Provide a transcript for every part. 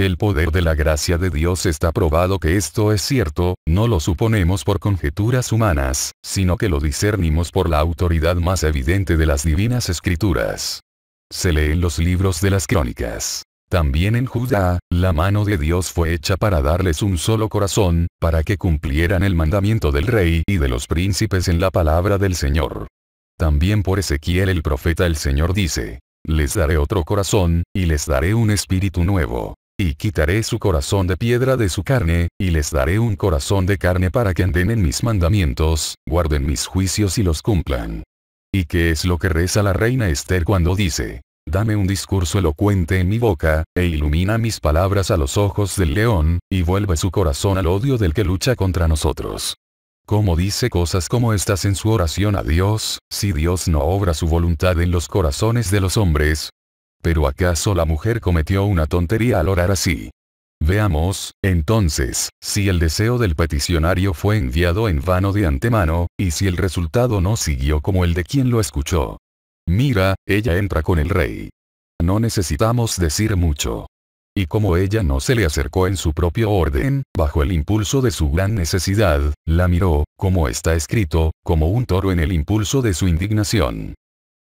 El poder de la gracia de Dios está probado que esto es cierto, no lo suponemos por conjeturas humanas, sino que lo discernimos por la autoridad más evidente de las divinas escrituras. Se lee en los libros de las crónicas. También en Judá, la mano de Dios fue hecha para darles un solo corazón, para que cumplieran el mandamiento del rey y de los príncipes en la palabra del Señor. También por Ezequiel el profeta el Señor dice, les daré otro corazón, y les daré un espíritu nuevo y quitaré su corazón de piedra de su carne, y les daré un corazón de carne para que anden en mis mandamientos, guarden mis juicios y los cumplan. ¿Y qué es lo que reza la reina Esther cuando dice, Dame un discurso elocuente en mi boca, e ilumina mis palabras a los ojos del león, y vuelve su corazón al odio del que lucha contra nosotros? ¿Cómo dice cosas como estas en su oración a Dios, si Dios no obra su voluntad en los corazones de los hombres, pero ¿acaso la mujer cometió una tontería al orar así? Veamos, entonces, si el deseo del peticionario fue enviado en vano de antemano, y si el resultado no siguió como el de quien lo escuchó. Mira, ella entra con el rey. No necesitamos decir mucho. Y como ella no se le acercó en su propio orden, bajo el impulso de su gran necesidad, la miró, como está escrito, como un toro en el impulso de su indignación.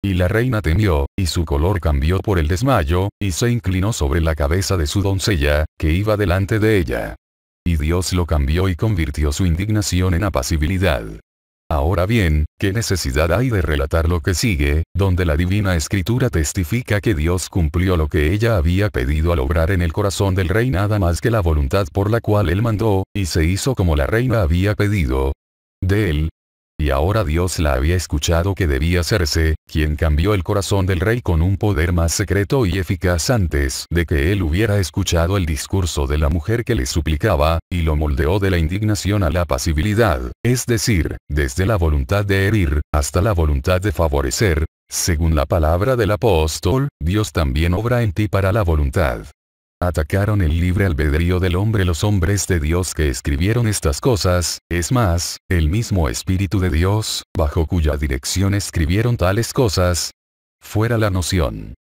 Y la reina temió, y su color cambió por el desmayo, y se inclinó sobre la cabeza de su doncella, que iba delante de ella. Y Dios lo cambió y convirtió su indignación en apacibilidad. Ahora bien, ¿qué necesidad hay de relatar lo que sigue, donde la divina escritura testifica que Dios cumplió lo que ella había pedido al obrar en el corazón del rey nada más que la voluntad por la cual él mandó, y se hizo como la reina había pedido? De él, y ahora Dios la había escuchado que debía hacerse, quien cambió el corazón del rey con un poder más secreto y eficaz antes de que él hubiera escuchado el discurso de la mujer que le suplicaba, y lo moldeó de la indignación a la pasibilidad, es decir, desde la voluntad de herir, hasta la voluntad de favorecer, según la palabra del apóstol, Dios también obra en ti para la voluntad atacaron el libre albedrío del hombre los hombres de Dios que escribieron estas cosas, es más, el mismo Espíritu de Dios, bajo cuya dirección escribieron tales cosas, fuera la noción.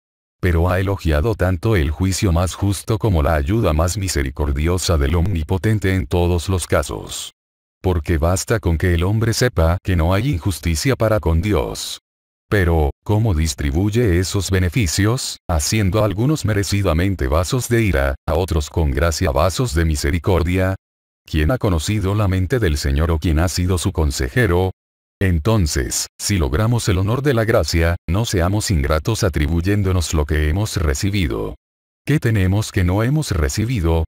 Pero ha elogiado tanto el juicio más justo como la ayuda más misericordiosa del Omnipotente en todos los casos. Porque basta con que el hombre sepa que no hay injusticia para con Dios, pero, ¿cómo distribuye esos beneficios? Haciendo a algunos merecidamente vasos de ira, a otros con gracia vasos de misericordia. ¿Quién ha conocido la mente del Señor o quién ha sido su consejero? Entonces, si logramos el honor de la gracia, no seamos ingratos atribuyéndonos lo que hemos recibido. ¿Qué tenemos que no hemos recibido?